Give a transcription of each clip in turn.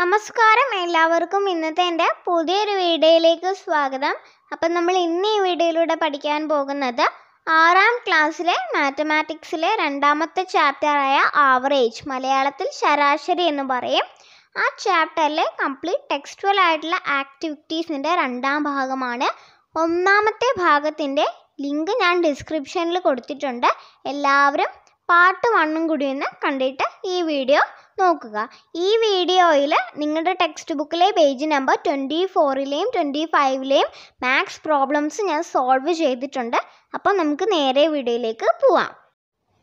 നമസ്കാരം എല്ലാവർക്കും ഇന്നത്തെ എൻ്റെ പുതിയൊരു വീഡിയോയിലേക്ക് സ്വാഗതം അപ്പം നമ്മൾ ഇന്ന് ഈ വീഡിയോയിലൂടെ പഠിക്കാൻ പോകുന്നത് ആറാം ക്ലാസ്സിലെ മാത്തമാറ്റിക്സിലെ രണ്ടാമത്തെ ചാപ്റ്ററായ ആവറേജ് മലയാളത്തിൽ ശരാശരി എന്ന് പറയും ആ ചാപ്റ്ററിലെ കംപ്ലീറ്റ് ടെക്സ്റ്റുവൽ ആയിട്ടുള്ള ആക്ടിവിറ്റീസിൻ്റെ രണ്ടാം ഭാഗമാണ് ഒന്നാമത്തെ ഭാഗത്തിൻ്റെ ലിങ്ക് ഞാൻ ഡിസ്ക്രിപ്ഷനിൽ കൊടുത്തിട്ടുണ്ട് എല്ലാവരും പാർട്ട് വണ്ണും കൂടി ഒന്ന് കണ്ടിട്ട് ഈ വീഡിയോ നോക്കുക ഈ വീഡിയോയിൽ നിങ്ങളുടെ ടെക്സ്റ്റ് ബുക്കിലെ പേജ് നമ്പർ ട്വൻറ്റി ഫോറിലെയും ട്വൻറ്റി ഫൈവിലെയും മാത്സ് പ്രോബ്ലംസ് ഞാൻ സോൾവ് ചെയ്തിട്ടുണ്ട് അപ്പോൾ നമുക്ക് നേരെ വീഡിയോയിലേക്ക് പോവാം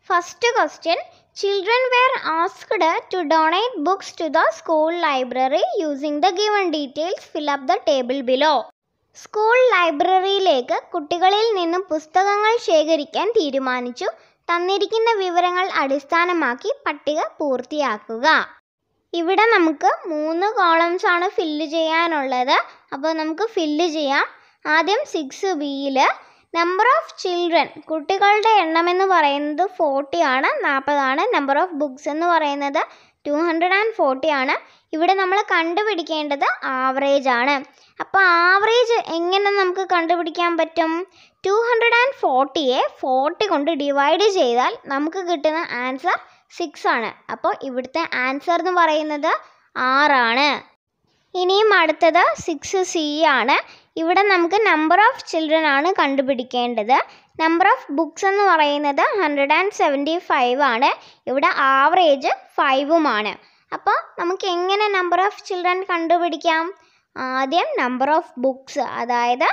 first question children were asked to donate books to the school library using the given details fill up the table below school ലൈബ്രറിയിലേക്ക് കുട്ടികളിൽ നിന്നും പുസ്തകങ്ങൾ ശേഖരിക്കാൻ തീരുമാനിച്ചു തന്നിരിക്കുന്ന വിവരങ്ങൾ അടിസ്ഥാനമാക്കി പട്ടിക പൂർത്തിയാക്കുക ഇവിടെ നമുക്ക് മൂന്ന് കോളംസ് ആണ് ഫില്ല് ചെയ്യാനുള്ളത് അപ്പോൾ നമുക്ക് ഫില്ല് ചെയ്യാം ആദ്യം സിക്സ് ബിയിൽ നമ്പർ ഓഫ് ചിൽഡ്രൻ കുട്ടികളുടെ എണ്ണം എന്ന് പറയുന്നത് ഫോർട്ടി ആണ് നാൽപ്പതാണ് നമ്പർ ഓഫ് ബുക്സ് എന്ന് പറയുന്നത് ടു ഹൺഡ്രഡ് ആൻഡ് ഫോർട്ടി ആണ് ഇവിടെ നമ്മൾ കണ്ടുപിടിക്കേണ്ടത് ആവറേജ് ആണ് അപ്പോൾ ആവറേജ് എങ്ങനെ നമുക്ക് കണ്ടുപിടിക്കാൻ പറ്റും ടു ഹൺഡ്രഡ് ആൻഡ് ഫോർട്ടിയെ ഫോർട്ടി കൊണ്ട് ഡിവൈഡ് ചെയ്താൽ നമുക്ക് കിട്ടുന്ന ആൻസർ സിക്സ് ആണ് അപ്പോൾ ഇവിടുത്തെ ആൻസർ എന്ന് പറയുന്നത് ആറാണ് ഇനിയും അടുത്തത് സിക്സ് സി ആണ് ഇവിടെ നമുക്ക് നമ്പർ ഓഫ് ചിൽഡ്രൻ ആണ് കണ്ടുപിടിക്കേണ്ടത് നമ്പർ ഓഫ് ബുക്സ് എന്ന് പറയുന്നത് ഹൺഡ്രഡ് ആൻഡ് സെവൻറ്റി ഫൈവ് ആണ് ഇവിടെ ആവറേജ് ഫൈവുമാണ് അപ്പോൾ നമുക്ക് എങ്ങനെ നമ്പർ ഓഫ് ചിൽഡ്രൻ കണ്ടുപിടിക്കാം ആദ്യം നമ്പർ ഓഫ് ബുക്സ് അതായത്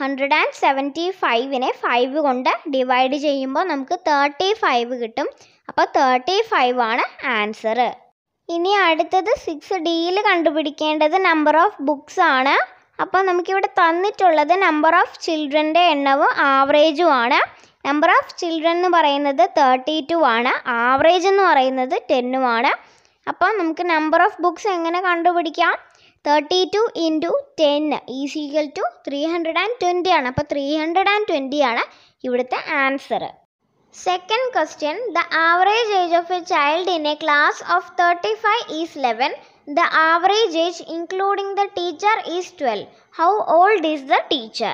ഹൺഡ്രഡ് ആൻഡ് സെവൻറ്റി ഫൈവിനെ ഫൈവ് കൊണ്ട് ഡിവൈഡ് ചെയ്യുമ്പോൾ നമുക്ക് തേർട്ടി ഫൈവ് കിട്ടും അപ്പോൾ തേർട്ടി ഫൈവ് ആണ് ആൻസർ ഇനി അടുത്തത് സിക്സ് ഡിയിൽ കണ്ടുപിടിക്കേണ്ടത് നമ്പർ ഓഫ് ബുക്സ് ആണ് അപ്പോൾ നമുക്കിവിടെ തന്നിട്ടുള്ളത് നമ്പർ ഓഫ് ചിൽഡ്രൻ്റെ എണ്ണവും ആവറേജും ആണ് നമ്പർ ഓഫ് ചിൽഡ്രൻ എന്ന് പറയുന്നത് തേർട്ടി ടു ആണ് ആവറേജ് എന്ന് പറയുന്നത് ടെന്നും ആണ് അപ്പോൾ നമുക്ക് നമ്പർ ഓഫ് ബുക്സ് എങ്ങനെ കണ്ടുപിടിക്കാം thirty two into ten is equal to three hundred and twenty ആണ് അപ്പോൾ ത്രീ ഹൺഡ്രഡ് ആൻഡ് ട്വൻറ്റി ആണ് ഇവിടുത്തെ answer second question the average age of a child in a class of thirty five is eleven The average age including the teacher is 12. How old is the teacher?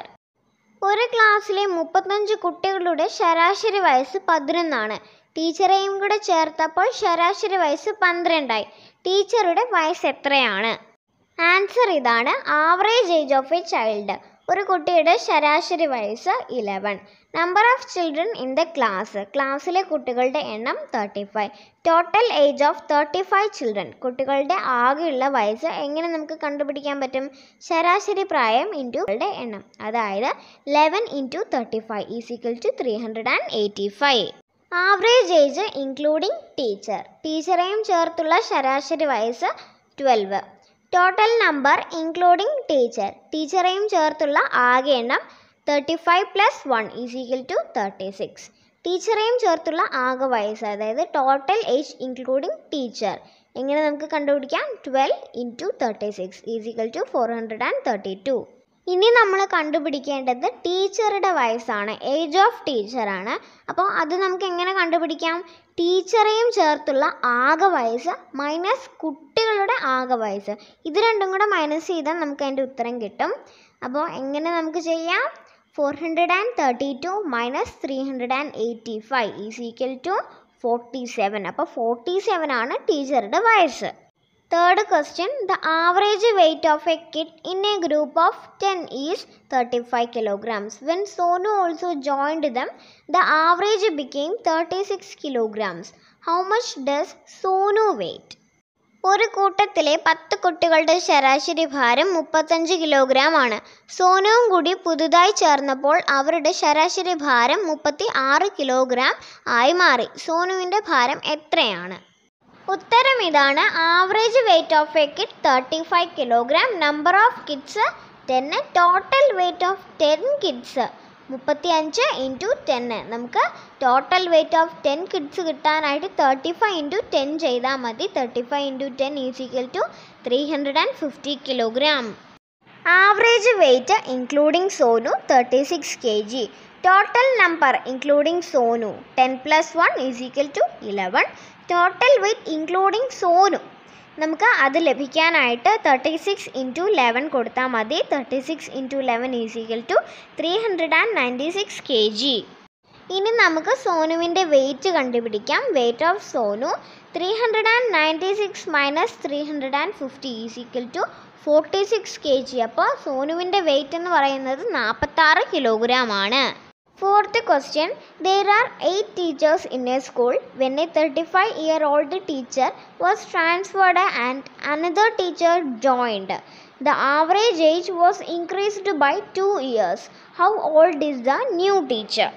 ഒരു ക്ലാസ്സിലെ മുപ്പത്തഞ്ച് കുട്ടികളുടെ ശരാശരി വയസ്സ് പതിനൊന്നാണ് ടീച്ചറെയും കൂടെ ചേർത്തപ്പോൾ ശരാശരി വയസ്സ് പന്ത്രണ്ടായി ടീച്ചറുടെ വയസ്സ് എത്രയാണ് ആൻസർ ഇതാണ് average age of a child ഒരു കുട്ടിയുടെ ശരാശരി വയസ്സ് eleven number of children in the class ക്ലാസ്സിലെ കുട്ടികളുടെ എണ്ണം thirty five total age of thirty five children കുട്ടികളുടെ ആകെയുള്ള വയസ്സ് എങ്ങനെ നമുക്ക് കണ്ടുപിടിക്കാൻ പറ്റും ശരാശരി പ്രായം ഇൻറ്റുകളുടെ എണ്ണം അതായത് eleven into thirty five is equal to three hundred and eighty five average age including teacher ടീച്ചറെയും ചേർത്തുള്ള ശരാശരി വയസ്സ് twelve total number including teacher ടീച്ചറെയും ചേർത്തുള്ള ആകെ എണ്ണം thirty five plus one is equal to thirty six ടീച്ചറെയും ചേർത്തുള്ള ആകെ വയസ്സ് അതായത് ടോട്ടൽ ഏജ് ഇൻക്ലൂഡിംഗ് ടീച്ചർ എങ്ങനെ നമുക്ക് കണ്ടുപിടിക്കാം twelve into thirty six is equal to four hundred and thirty two ഇനി നമ്മൾ കണ്ടുപിടിക്കേണ്ടത് ടീച്ചറുടെ വയസ്സാണ് ഏജ് ഓഫ് ടീച്ചറാണ് അപ്പോൾ അത് നമുക്ക് എങ്ങനെ കണ്ടുപിടിക്കാം ടീച്ചറെയും ചേർത്തുള്ള ആകെ വയസ്സ് മൈനസ് കുട്ടികളുടെ ആകെ വയസ്സ് ഇത് രണ്ടും കൂടെ മൈനസ് ചെയ്താൽ നമുക്ക് അതിൻ്റെ ഉത്തരം കിട്ടും അപ്പോൾ എങ്ങനെ നമുക്ക് ചെയ്യാം four hundred and thirty two minus three hundred and eighty five is equal to forty seven അപ്പോൾ ഫോർട്ടി സെവൻ ആണ് ടീച്ചറുടെ വയസ്സ് third question the average weight of a kid in a group of ten is thirty five kilograms when Sonu also joined them the average became thirty six kilograms how much does Sonu weigh ഒരു കൂട്ടത്തിലെ പത്ത് കുട്ടികളുടെ ശരാശരി ഭാരം മുപ്പത്തഞ്ച് kilogram ആണ് സോനുവും കൂടി പുതുതായി ചേർന്നപ്പോൾ അവരുടെ ശരാശരി ഭാരം മുപ്പത്തി ആറ് കിലോഗ്രാം ആയി മാറി സോനുവിൻ്റെ ഭാരം എത്രയാണ് ഉത്തരം ഇതാണ് average weight of a kid thirty five kilogram number of kids ten total weight of ten kids മുപ്പത്തി അഞ്ച് ഇൻറ്റു ടെൻ നമുക്ക് total weight of ten kids കിട്ടാനായിട്ട് തേർട്ടി ഫൈവ് ഇൻറ്റു ടെൻ ചെയ്താൽ മതി thirty five into ten is equal to three hundred and fifty kilogram average weight including Sonu thirty six K G total number including Sonu ten plus one is equal to eleven total weight including സോനും നമുക്ക് അത് ലഭിക്കാനായിട്ട് thirty six into eleven കൊടുത്താൽ മതി thirty six into eleven is equal to three hundred and ninety six K G ഇനി നമുക്ക് സോനുവിൻ്റെ weight കണ്ടുപിടിക്കാം weight of Sonu three hundred and ninety six minus three hundred and fifty is equal to forty six K G അപ്പോൾ സോനുവിൻ്റെ wait എന്ന് പറയുന്നത് നാൽപ്പത്താറ് kilogram ആണ് Fourth question There are 8 teachers in a school. When a 35 year old teacher was transferred and another teacher joined, the average age was increased by 2 years. How old is the new teacher?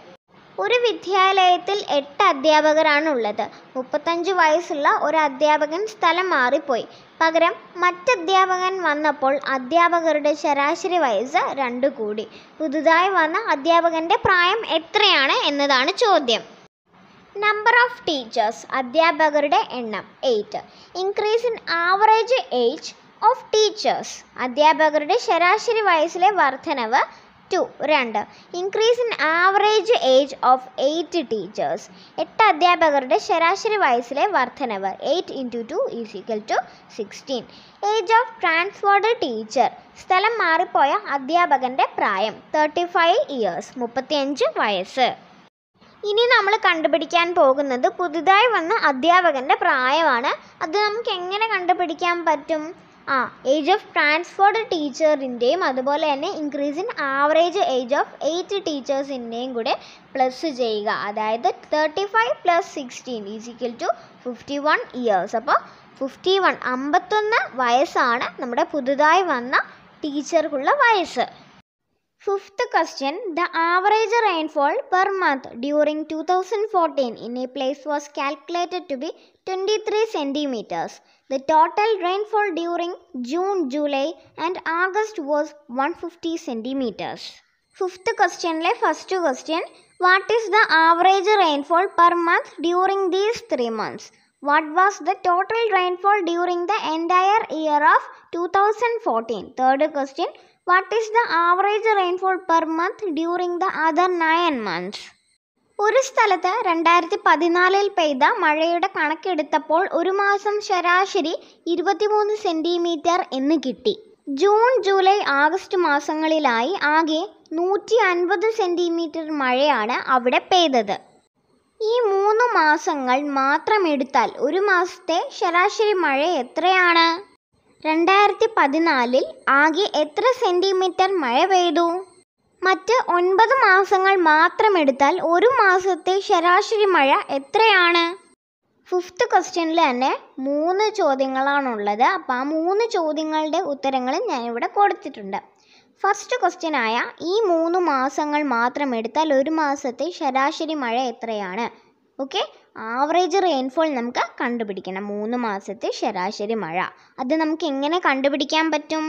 ഒരു വിദ്യാലയത്തിൽ എട്ട് അധ്യാപകരാണ് ഉള്ളത് മുപ്പത്തഞ്ച് വയസ്സുള്ള ഒരു അധ്യാപകൻ സ്ഥലം മാറിപ്പോയി പകരം മറ്റധ്യാപകൻ വന്നപ്പോൾ അധ്യാപകരുടെ ശരാശരി വയസ്സ് രണ്ട് കൂടി പുതുതായി വന്ന അധ്യാപകൻ്റെ പ്രായം എത്രയാണ് എന്നതാണ് ചോദ്യം നമ്പർ ഓഫ് ടീച്ചേഴ്സ് അധ്യാപകരുടെ എണ്ണം eight increase in average age of teachers അധ്യാപകരുടെ ശരാശരി വയസ്സിലെ വർധനവ് ടു രണ്ട് increase in average age of eight teachers എട്ട് അധ്യാപകരുടെ ശരാശരി വയസ്സിലെ വർധനവ് eight into two is equal to sixteen age of transferred teacher സ്ഥലം മാറിപ്പോയ അധ്യാപകൻ്റെ പ്രായം തേർട്ടി ഫൈവ് ഇയേഴ്സ് മുപ്പത്തിയഞ്ച് വയസ്സ് ഇനി നമ്മൾ കണ്ടുപിടിക്കാൻ പോകുന്നത് പുതുതായി വന്ന അധ്യാപകൻ്റെ പ്രായമാണ് അത് നമുക്ക് എങ്ങനെ കണ്ടുപിടിക്കാൻ പറ്റും ആ ഏജ് ഓഫ് ട്രാൻസ്ഫേർഡ് ടീച്ചറിൻ്റെയും അതുപോലെ തന്നെ increase in average age of eight ടീച്ചേഴ്സിൻ്റെയും കൂടെ പ്ലസ് ചെയ്യുക അതായത് thirty five plus sixteen is equal to fifty one years അപ്പോൾ ഫിഫ്റ്റി വൺ അമ്പത്തൊന്ന് വയസ്സാണ് നമ്മുടെ പുതുതായി വന്ന ടീച്ചർക്കുള്ള വയസ്സ് fifth question the average rainfall per month during two thousand fourteen in a place was calculated to be 23 centimeters. The total rainfall during June, July and August was 150 centimeters. Fifth question, first question. What is the average rainfall per month during these three months? What was the total rainfall during the entire year of 2014? Third question. What is the average rainfall per month during the other nine months? ഒരു സ്ഥലത്ത് രണ്ടായിരത്തി പതിനാലിൽ പെയ്ത മഴയുടെ കണക്കെടുത്തപ്പോൾ ഒരു മാസം ശരാശരി ഇരുപത്തിമൂന്ന് സെൻറ്റിമീറ്റർ എന്ന് കിട്ടി ജൂൺ ജൂലൈ ആഗസ്റ്റ് മാസങ്ങളിലായി ആകെ നൂറ്റി അൻപത് സെൻറ്റിമീറ്റർ മഴയാണ് അവിടെ പെയ്തത് ഈ മൂന്ന് മാസങ്ങൾ മാത്രം എടുത്താൽ ഒരു മാസത്തെ ശരാശരി മഴ എത്രയാണ് രണ്ടായിരത്തി പതിനാലിൽ ആകെ എത്ര സെൻറ്റിമീറ്റർ മഴ പെയ്തു മറ്റ് ഒൻപത് മാസങ്ങൾ മാത്രമെടുത്താൽ ഒരു മാസത്തെ ശരാശരി മഴ എത്രയാണ് ഫിഫ്ത്ത് ക്വസ്റ്റ്യനിൽ തന്നെ മൂന്ന് ചോദ്യങ്ങളാണുള്ളത് അപ്പോൾ ആ മൂന്ന് ചോദ്യങ്ങളുടെ ഉത്തരങ്ങൾ ഇവിടെ കൊടുത്തിട്ടുണ്ട് ഫസ്റ്റ് ക്വസ്റ്റ്യനായ ഈ മൂന്ന് മാസങ്ങൾ മാത്രം എടുത്താൽ ഒരു മാസത്തെ ശരാശരി മഴ എത്രയാണ് ഓക്കെ ആവറേജ് റെയിൻഫോൾ നമുക്ക് കണ്ടുപിടിക്കണം മൂന്ന് മാസത്തെ ശരാശരി മഴ അത് നമുക്ക് എങ്ങനെ കണ്ടുപിടിക്കാൻ പറ്റും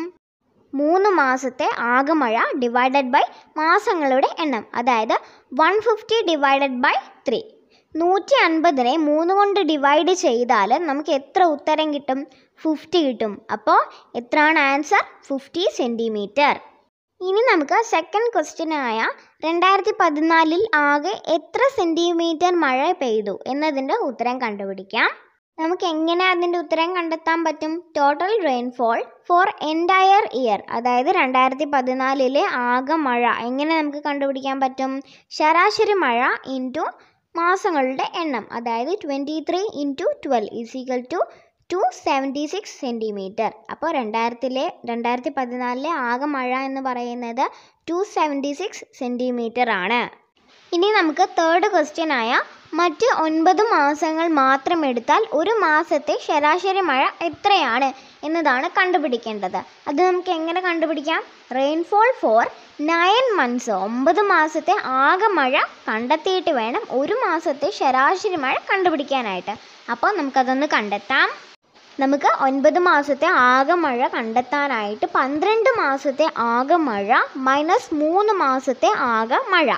മൂന്ന് മാസത്തെ ആകമഴ ഡിവൈഡഡ് ബൈ മാസങ്ങളുടെ എണ്ണം അതായത് one fifty divided by three നൂറ്റി അൻപതിനെ മൂന്ന് കൊണ്ട് ഡിവൈഡ് ചെയ്താൽ നമുക്ക് എത്ര ഉത്തരം കിട്ടും ഫിഫ്റ്റി കിട്ടും അപ്പോൾ എത്രയാണ് ആൻസർ ഫിഫ്റ്റി സെൻറ്റിമീറ്റർ ഇനി നമുക്ക് സെക്കൻഡ് ക്വസ്റ്റ്യനായ രണ്ടായിരത്തി പതിനാലിൽ ആകെ എത്ര സെൻറ്റിമീറ്റർ മഴ പെയ്തു എന്നതിൻ്റെ ഉത്തരം കണ്ടുപിടിക്കാം നമുക്ക് എങ്ങനെ അതിൻ്റെ ഉത്തരം കണ്ടെത്താൻ പറ്റും total rainfall for entire year അതായത് രണ്ടായിരത്തി പതിനാലിലെ ആകെ മഴ എങ്ങനെ നമുക്ക് കണ്ടുപിടിക്കാൻ പറ്റും ശരാശരി മഴ ഇൻറ്റു മാസങ്ങളുടെ എണ്ണം അതായത് twenty three into twelve is equal to two seventy six centimetre അപ്പോൾ രണ്ടായിരത്തിലെ രണ്ടായിരത്തി പതിനാലിലെ ആകെ മഴ എന്ന് പറയുന്നത് ടു സെവൻറ്റി സിക്സ് സെൻറ്റിമീറ്റർ ആണ് ഇനി നമുക്ക് തേർഡ് ക്വസ്റ്റ്യൻ ആയ മറ്റ് ഒൻപത് മാസങ്ങൾ മാത്രം എടുത്താൽ ഒരു മാസത്തെ ശരാശരി മഴ എത്രയാണ് എന്നതാണ് കണ്ടുപിടിക്കേണ്ടത് അത് നമുക്ക് എങ്ങനെ കണ്ടുപിടിക്കാം റെയിൻഫോൾ ഫോർ നയൻ മന്ത്സ് ഒമ്പത് മാസത്തെ ആകെ മഴ കണ്ടെത്തിയിട്ട് വേണം ഒരു മാസത്തെ ശരാശരി മഴ കണ്ടുപിടിക്കാനായിട്ട് അപ്പോൾ നമുക്കതൊന്ന് കണ്ടെത്താം നമുക്ക് ഒൻപത് മാസത്തെ ആകെ മഴ കണ്ടെത്താനായിട്ട് പന്ത്രണ്ട് മാസത്തെ ആകെ മഴ മൈനസ് മൂന്ന് മാസത്തെ ആകെ മഴ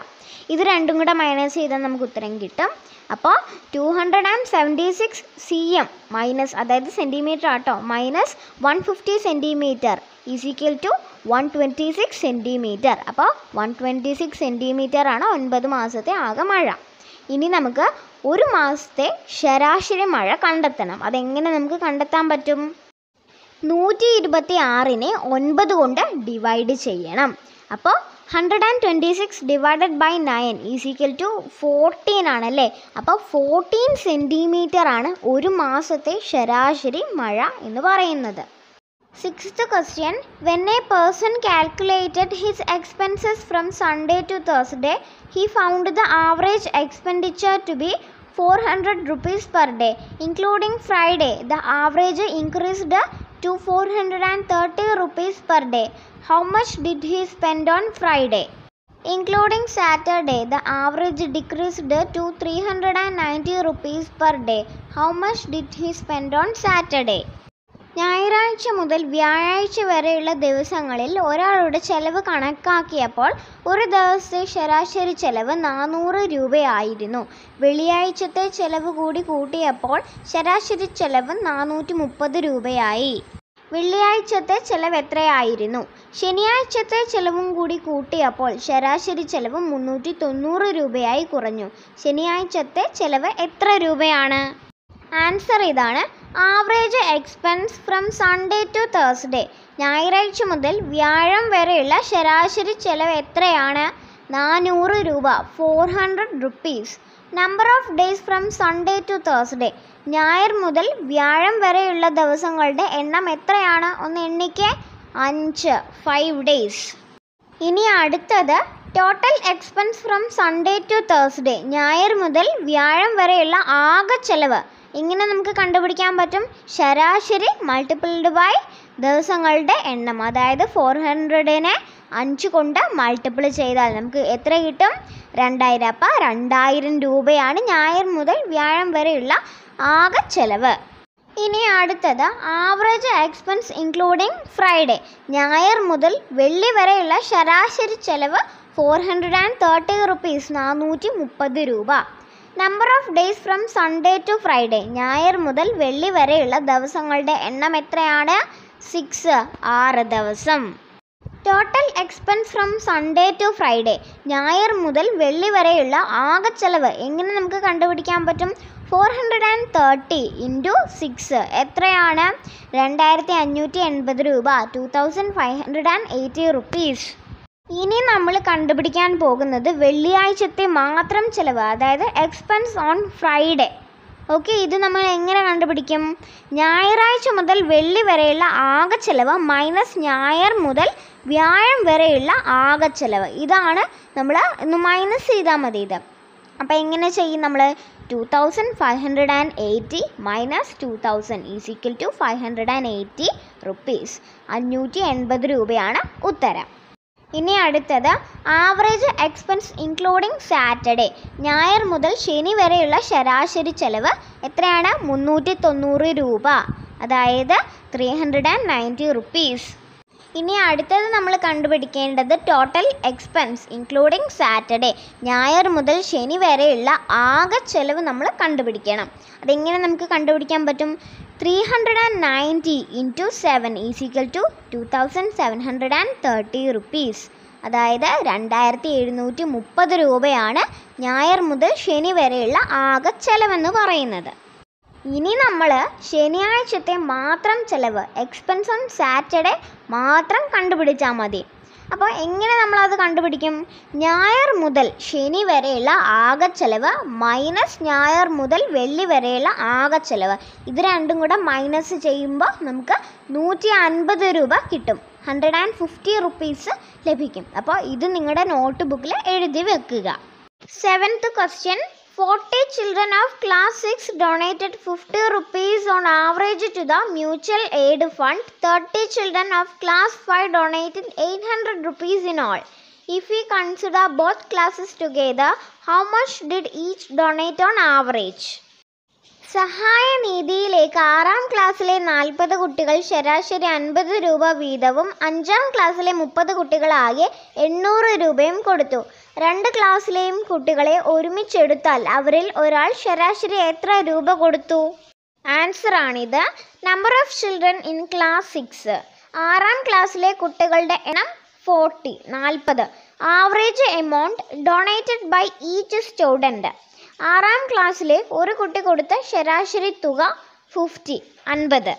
ഇത് രണ്ടും കൂടെ മൈനസ് ചെയ്താൽ നമുക്ക് ഉത്തരം കിട്ടും അപ്പോൾ two hundred and seventy six C M minus അതായത് സെൻറ്റിമീറ്റർ ആട്ടോ minus one fifty centimetre is equal to one twenty six centimetre അപ്പോൾ വൺ ട്വൻറ്റി സിക്സ് സെൻറ്റിമീറ്റർ ആണ് ഒൻപത് മാസത്തെ ആകെ മഴ ഇനി നമുക്ക് ഒരു മാസത്തെ ശരാശരി മഴ കണ്ടെത്തണം അതെങ്ങനെ നമുക്ക് കണ്ടെത്താൻ പറ്റും നൂറ്റി ഇരുപത്തി ആറിനെ ഒൻപത് കൊണ്ട് ഡിവൈഡ് ചെയ്യണം അപ്പോൾ hundred and twenty six divided by nine is equal to fourteen ആണല്ലേ അപ്പോൾ ഫോർട്ടീൻ സെൻറ്റിമീറ്റർ ആണ് ഒരു മാസത്തെ ശരാശരി മഴ എന്ന് പറയുന്നത് sixth question when a person calculated his expenses from Sunday to Thursday he found the average expenditure to be four hundred rupees per day including Friday the average increased to 430 rupees per day. How much did he spend on Friday? Including Saturday, the average decreased to 390 rupees per day. How much did he spend on Saturday? ഞായറാഴ്ച മുതൽ വ്യാഴാഴ്ച വരെയുള്ള ദിവസങ്ങളിൽ ഒരാളുടെ ചെലവ് കണക്കാക്കിയപ്പോൾ ഒരു ദിവസത്തെ ശരാശരി ചെലവ് നാനൂറ് രൂപയായിരുന്നു വെള്ളിയാഴ്ചത്തെ ചെലവ് കൂടി കൂട്ടിയപ്പോൾ ശരാശരി ചെലവ് നാനൂറ്റി മുപ്പത് രൂപയായി വെള്ളിയാഴ്ചത്തെ ചെലവ് എത്രയായിരുന്നു ശനിയാഴ്ചത്തെ ചെലവും കൂടി കൂട്ടിയപ്പോൾ ശരാശരി ചെലവ് മുന്നൂറ്റി തൊണ്ണൂറ് രൂപയായി കുറഞ്ഞു ശനിയാഴ്ചത്തെ ചെലവ് എത്ര രൂപയാണ് ആൻസർ ഇതാണ് average expense from Sunday to Thursday ഞായറാഴ്ച മുതൽ വ്യാഴം വരെയുള്ള ശരാശരി ചെലവ് എത്രയാണ് നാനൂറ് രൂപ four hundred rupees number of days from Sunday to Thursday ഞായർ മുതൽ വ്യാഴം വരെയുള്ള ദിവസങ്ങളുടെ എണ്ണം എത്രയാണ് ഒന്ന് എണ്ണിക്കേ അഞ്ച് ഫൈവ് ഡേയ്സ് ഇനി അടുത്തത് total expense from Sunday to Thursday ഞായർ മുതൽ വ്യാഴം വരെയുള്ള ആകെ ചെലവ് ഇങ്ങനെ നമുക്ക് കണ്ടുപിടിക്കാൻ പറ്റും ശരാശരി മൾട്ടിപ്പിൾഡ് ബൈ ദിവസങ്ങളുടെ എണ്ണം അതായത് ഫോർ ഹൺഡ്രഡിനെ അഞ്ച് കൊണ്ട് മൾട്ടിപ്പിൾ ചെയ്താൽ നമുക്ക് എത്ര കിട്ടും രണ്ടായിരം അപ്പോൾ രണ്ടായിരം രൂപയാണ് ഞായർ മുതൽ വ്യാഴം വരെയുള്ള ആകെ ചെലവ് ഇനി അടുത്തത് ആവറേജ് എക്സ്പെൻസ് ഇൻക്ലൂഡിംഗ് ഫ്രൈഡേ ഞായർ മുതൽ വെള്ളി വരെയുള്ള ശരാശരി ചെലവ് four hundred and thirty rupees നാനൂറ്റി മുപ്പത് രൂപ number of days from Sunday to Friday ഞായർ മുതൽ വെള്ളി വരെയുള്ള ദിവസങ്ങളുടെ എണ്ണം എത്രയാണ് സിക്സ് ആറ് ദിവസം total expense from Sunday to Friday ഞായർ മുതൽ വെള്ളി വരെയുള്ള ആകെ ചെലവ് എങ്ങനെ നമുക്ക് കണ്ടുപിടിക്കാൻ പറ്റും four hundred and thirty into six എത്രയാണ് രണ്ടായിരത്തി അഞ്ഞൂറ്റി എൺപത് രൂപ two thousand five hundred and eighty rupees ഇനി നമ്മൾ കണ്ടുപിടിക്കാൻ പോകുന്നത് വെള്ളിയാഴ്ചത്തെ മാത്രം ചിലവ് അതായത് എക്സ്പെൻസ് ഓൺ ഫ്രൈഡേ ഓക്കെ ഇത് നമ്മൾ എങ്ങനെ കണ്ടുപിടിക്കും ഞായറാഴ്ച മുതൽ വെള്ളി വരെയുള്ള ആകെ ചിലവ് മൈനസ് ഞായർ മുതൽ വ്യാഴം വരെയുള്ള ആകെ ചിലവ് ഇതാണ് നമ്മൾ ഒന്ന് മൈനസ് ചെയ്താൽ മതി ഇത് അപ്പോൾ എങ്ങനെ ചെയ്യും നമ്മൾ two thousand five hundred and eighty minus two thousand equal to five hundred and eighty rupees അഞ്ഞൂറ്റി എൺപത് രൂപയാണ് ഉത്തരം ഇനി അടുത്തത് ആവറേജ് എക്സ്പെൻസ് ഇൻക്ലൂഡിംഗ് സാറ്റർഡേ ഞായർ മുതൽ ശനി വരെയുള്ള ശരാശരി ചെലവ് എത്രയാണ് മുന്നൂറ്റി തൊണ്ണൂറ് രൂപ അതായത് three hundred and ninety rupees ഇനി അടുത്തത് നമ്മൾ കണ്ടുപിടിക്കേണ്ടത് ടോട്ടൽ എക്സ്പെൻസ് ഇൻക്ലൂഡിംഗ് സാറ്റർഡേ ഞായർ മുതൽ ശനി വരെയുള്ള ആകെ ചെലവ് നമ്മൾ കണ്ടുപിടിക്കണം അതെങ്ങനെ നമുക്ക് കണ്ടുപിടിക്കാൻ പറ്റും three hundred and ninety into seven is equal to two thousand seven hundred and thirty rupees അതായത് രണ്ടായിരത്തി എഴുന്നൂറ്റി മുപ്പത് രൂപയാണ് ഞായർ മുതൽ ശനി വരെയുള്ള ആകെ ചെലവെന്ന് പറയുന്നത് ഇനി നമ്മൾ ശനിയാഴ്ചത്തെ മാത്രം ചെലവ് എക്സ്പെൻസ് ഓൺ സാറ്റർഡേ മാത്രം കണ്ടുപിടിച്ചാൽ മതി അപ്പോൾ എങ്ങനെ നമ്മളത് കണ്ടുപിടിക്കും ഞായർ മുതൽ ശനി വരെയുള്ള ആകെ ചെലവ് മൈനസ് ഞായർ മുതൽ വെള്ളി വരെയുള്ള ആകെ ചെലവ് ഇത് രണ്ടും കൂടെ മൈനസ് ചെയ്യുമ്പോൾ നമുക്ക് നൂറ്റി അൻപത് രൂപ കിട്ടും ഹൺഡ്രഡ് ആൻഡ് ഫിഫ്റ്റി റുപ്പീസ് ലഭിക്കും അപ്പോൾ ഇത് നിങ്ങളുടെ നോട്ട് ബുക്കിൽ എഴുതി വെക്കുക seventh question forty children of class six donated fifty rupees on average to the mutual aid fund thirty children of class five donated eight hundred rupees in all if you consider both classes together how much did each donate on average സഹായ നീതിയിലേക്ക് ആറാം ക്ലാസ്സിലെ നാൽപ്പത് കുട്ടികൾ ശരാശരി അൻപത് രൂപ വീതവും അഞ്ചാം ക്ലാസ്സിലെ മുപ്പത് കുട്ടികളാകെ എണ്ണൂറ് രൂപയും കൊടുത്തു രണ്ട് ക്ലാസ്സിലെയും കുട്ടികളെ ഒരുമിച്ചെടുത്താൽ അവരിൽ ഒരാൾ ശരാശരി എത്ര രൂപ കൊടുത്തു ആൻസർ ആണിത് number of children in class six ആറാം ക്ലാസ്സിലെ കുട്ടികളുടെ എണ്ണം ഫോർട്ടി നാൽപ്പത് average amount donated by each student ആറാം ക്ലാസ്സിലെ ഒരു കുട്ടി കൊടുത്ത ശരാശരി തുക ഫിഫ്റ്റി അൻപത്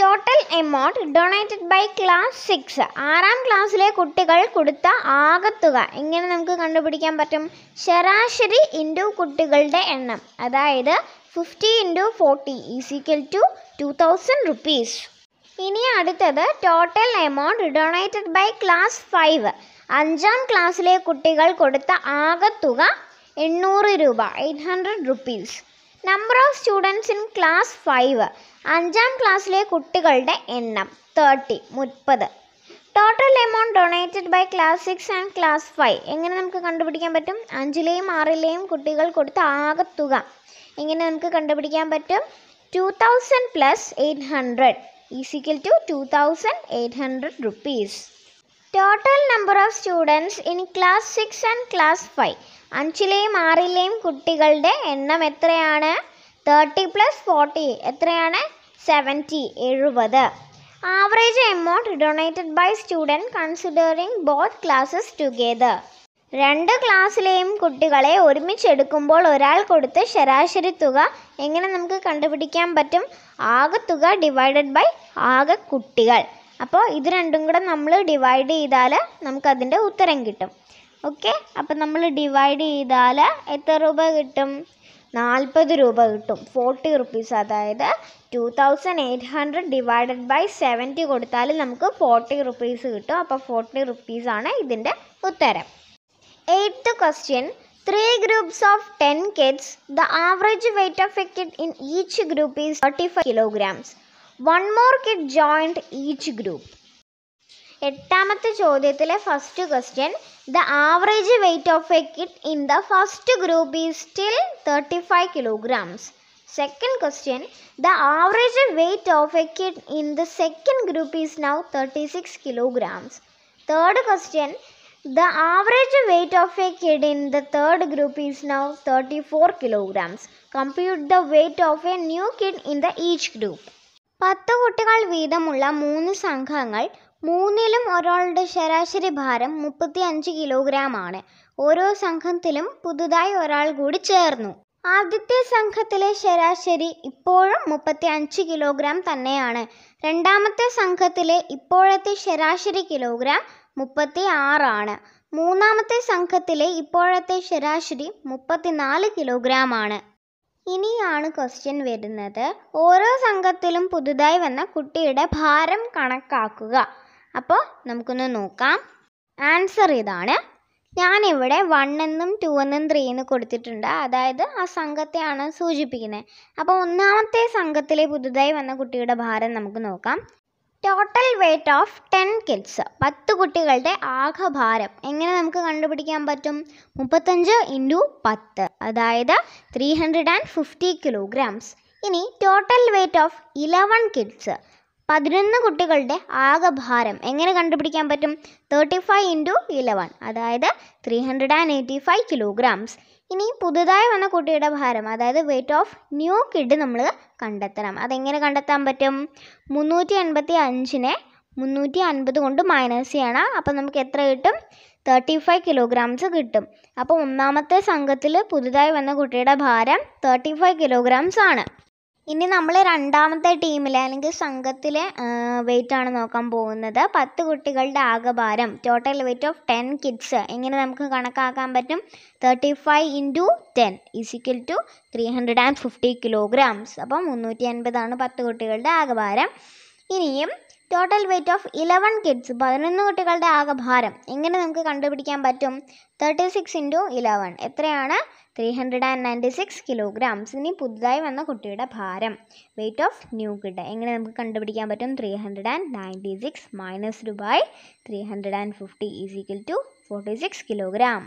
total amount donated by class six ആറാം ക്ലാസ്സിലെ കുട്ടികൾ കൊടുത്ത ആകത്തുക എങ്ങനെ നമുക്ക് കണ്ടുപിടിക്കാൻ പറ്റും ശരാശരി ഇൻറ്റു കുട്ടികളുടെ എണ്ണം അതായത് fifty into forty is equal to two thousand rupees ഇനി അടുത്തത് total amount donated by class five അഞ്ചാം ക്ലാസ്സിലെ കുട്ടികൾ കൊടുത്ത ആകത്തുക എണ്ണൂറ് രൂപ eight hundred rupees number of students in class five അഞ്ചാം ക്ലാസ്സിലെ കുട്ടികളുടെ എണ്ണം തേർട്ടി മുപ്പത് total amount donated by class six and class five എങ്ങനെ നമുക്ക് കണ്ടുപിടിക്കാൻ പറ്റും അഞ്ചിലെയും ആറിലെയും കുട്ടികൾ കൊടുത്ത ആകത്തുക എങ്ങനെ നമുക്ക് കണ്ടുപിടിക്കാൻ പറ്റും two thousand plus eight hundred is equal to two thousand eight hundred rupees total number of students in class six and class five അഞ്ചിലെയും ആറിലെയും കുട്ടികളുടെ എണ്ണം എത്രയാണ് തേർട്ടി പ്ലസ് ഫോർട്ടി എത്രയാണ് സെവൻറ്റി എഴുപത് average amount donated by student considering both classes together രണ്ട് ക്ലാസ്സിലെയും കുട്ടികളെ ഒരുമിച്ചെടുക്കുമ്പോൾ ഒരാൾ കൊടുത്ത ശരാശരി തുക എങ്ങനെ നമുക്ക് കണ്ടുപിടിക്കാൻ പറ്റും ആകെ തുക ഡിവൈഡഡ് ബൈ ആകെ കുട്ടികൾ അപ്പോൾ ഇത് രണ്ടും കൂടെ നമ്മൾ ഡിവൈഡ് ചെയ്താൽ നമുക്കതിൻ്റെ ഉത്തരം കിട്ടും ഓക്കെ അപ്പം നമ്മൾ ഡിവൈഡ് ചെയ്താൽ എത്ര രൂപ കിട്ടും നാൽപ്പത് രൂപ കിട്ടും ഫോർട്ടി റുപ്പീസ് അതായത് two thousand eight hundred divided by seventy കൊടുത്താൽ നമുക്ക് ഫോർട്ടി റുപ്പീസ് കിട്ടും അപ്പോൾ ഫോർട്ടി റുപ്പീസാണ് ഇതിൻ്റെ ഉത്തരം eighth question three groups of ten kids the average weight of a kid in each group is thirty five kilograms one more kid joined each group എട്ടാമത്തെ ചോദ്യത്തിലെ first question the average weight of a kid in the first group is still thirty five kilograms second question the average weight of a kid in the second group is now thirty six kilograms third question the average weight of a kid in the third group is now thirty four kilograms compute the weight of a new kid in the each group പത്ത് കുട്ടികൾ വീതമുള്ള മൂന്ന് സംഘങ്ങൾ മൂന്നിലും ഒരാളുടെ ശരാശരി ഭാരം മുപ്പത്തിയഞ്ച് ആണ് ഓരോ സംഘത്തിലും പുതുതായി ഒരാൾ കൂടി ചേർന്നു ആദ്യത്തെ സംഘത്തിലെ ശരാശരി ഇപ്പോഴും മുപ്പത്തി അഞ്ച് കിലോഗ്രാം തന്നെയാണ് രണ്ടാമത്തെ സംഘത്തിലെ ഇപ്പോഴത്തെ ശരാശരി കിലോഗ്രാം മുപ്പത്തി ആറാണ് മൂന്നാമത്തെ സംഘത്തിലെ ഇപ്പോഴത്തെ ശരാശരി മുപ്പത്തിനാല് കിലോഗ്രാം ആണ് ഇനിയാണ് ക്വസ്റ്റ്യൻ വരുന്നത് ഓരോ സംഘത്തിലും പുതുതായി വന്ന കുട്ടിയുടെ ഭാരം കണക്കാക്കുക അപ്പോൾ നമുക്കൊന്ന് നോക്കാം ആൻസർ ഇതാണ് ഞാനിവിടെ വൺ എന്നും ടു എന്നും ത്രീ എന്ന് കൊടുത്തിട്ടുണ്ട് അതായത് ആ സംഘത്തെയാണ് സൂചിപ്പിക്കുന്നത് അപ്പോൾ ഒന്നാമത്തെ സംഘത്തിലെ പുതുതായി വന്ന കുട്ടിയുടെ ഭാരം നമുക്ക് നോക്കാം total weight of ten kids പത്ത് കുട്ടികളുടെ ഭാരം എങ്ങനെ നമുക്ക് കണ്ടുപിടിക്കാൻ പറ്റും മുപ്പത്തഞ്ച് ഇൻറ്റു പത്ത് അതായത് three hundred and fifty kilograms ഇനി total weight of eleven kids പതിനൊന്ന് കുട്ടികളുടെ ആകെ ഭാരം എങ്ങനെ കണ്ടുപിടിക്കാൻ പറ്റും തേർട്ടി ഫൈവ് ഇൻറ്റു ഇലവൻ അതായത് three hundred and eighty five kilograms ഇനി പുതുതായി വന്ന കുട്ടിയുടെ ഭാരം അതായത് വെയ്റ്റ് ഓഫ് ന്യൂ കിഡ് നമ്മൾ കണ്ടെത്തണം അതെങ്ങനെ കണ്ടെത്താൻ പറ്റും മുന്നൂറ്റി എൺപത്തി അഞ്ചിനെ മുന്നൂറ്റി അൻപത് കൊണ്ട് മൈനസ് ചെയ്യണം അപ്പം നമുക്ക് എത്ര കിട്ടും തേർട്ടി ഫൈവ് കിലോഗ്രാംസ് കിട്ടും അപ്പോൾ ഒന്നാമത്തെ സംഘത്തിൽ പുതുതായി വന്ന കുട്ടിയുടെ ഭാരം തേർട്ടി ഫൈവ് കിലോഗ്രാംസ് ആണ് ഇനി നമ്മൾ രണ്ടാമത്തെ ടീമിലെ അല്ലെങ്കിൽ സംഘത്തിലെ വെയിറ്റ് ആണ് നോക്കാൻ പോകുന്നത് പത്ത് കുട്ടികളുടെ ആകഭാരം total weight of ten kids എങ്ങനെ നമുക്ക് കണക്കാക്കാൻ പറ്റും thirty five into ten is equal to three hundred and fifty kilograms അപ്പം മുന്നൂറ്റി അൻപതാണ് പത്ത് കുട്ടികളുടെ ആകഭാരം ഇനിയും total weight of eleven kids പതിനൊന്ന് കുട്ടികളുടെ ആകെ ഭാരം എങ്ങനെ നമുക്ക് കണ്ടുപിടിക്കാൻ പറ്റും തേർട്ടി സിക്സ് ഇൻറ്റു ഇലവൻ എത്രയാണ് three hundred and ninety six kilograms ഇനി പുതുതായി വന്ന കുട്ടിയുടെ ഭാരം വെയ്റ്റ് ഓഫ് ന്യൂ കിഡ് എങ്ങനെ നമുക്ക് കണ്ടുപിടിക്കാൻ പറ്റും three hundred and ninety six minus രൂപായി three hundred and fifty is equal to forty six kilogram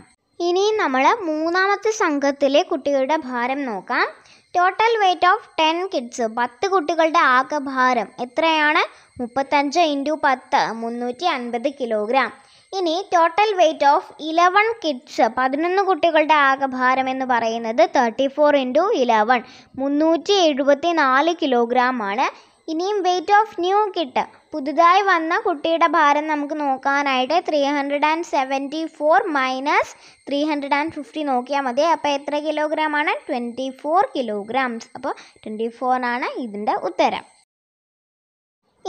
ഇനി നമ്മൾ മൂന്നാമത്തെ സംഘത്തിലെ കുട്ടികളുടെ ഭാരം നോക്കാം total weight of ten kids പത്ത് കുട്ടികളുടെ ആകെ ഭാരം എത്രയാണ് മുപ്പത്തഞ്ച് ഇൻറ്റു പത്ത് മുന്നൂറ്റി അൻപത് കിലോഗ്രാം ഇനി total weight of eleven kids പതിനൊന്ന് കുട്ടികളുടെ ആകെ ഭാരം എന്ന് പറയുന്നത് തേർട്ടി ഫോർ ഇൻറ്റു ഇലവൺ മുന്നൂറ്റി എഴുപത്തി നാല് കിലോഗ്രാം ആണ് ഇനിയും വെയ്റ്റ് ഓഫ് ന്യൂ കിട്ട് പുതുതായി വന്ന കുട്ടിയുടെ ഭാരം നമുക്ക് നോക്കാനായിട്ട് three hundred and seventy four minus three hundred and fifty നോക്കിയാൽ മതി അപ്പോൾ എത്ര ആണ് ട്വൻറ്റി ഫോർ കിലോഗ്രാംസ് അപ്പോൾ ട്വൻറ്റി ഫോറാണ് ഇതിൻ്റെ ഉത്തരം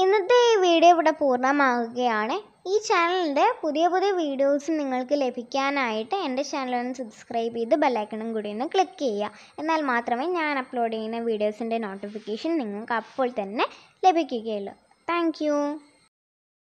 ഇന്നത്തെ ഈ വീഡിയോ ഇവിടെ പൂർണ്ണമാകുകയാണ് ഈ ചാനലിൻ്റെ പുതിയ പുതിയ വീഡിയോസ് നിങ്ങൾക്ക് ലഭിക്കാനായിട്ട് എൻ്റെ ചാനലൊന്ന് സബ്സ്ക്രൈബ് ചെയ്ത് ബെല്ലൈക്കണും കൂടി ഒന്ന് ക്ലിക്ക് ചെയ്യുക എന്നാൽ മാത്രമേ ഞാൻ അപ്ലോഡ് ചെയ്യുന്ന വീഡിയോസിൻ്റെ നോട്ടിഫിക്കേഷൻ നിങ്ങൾക്ക് അപ്പോൾ തന്നെ ലഭിക്കുകയുള്ളൂ Thank you.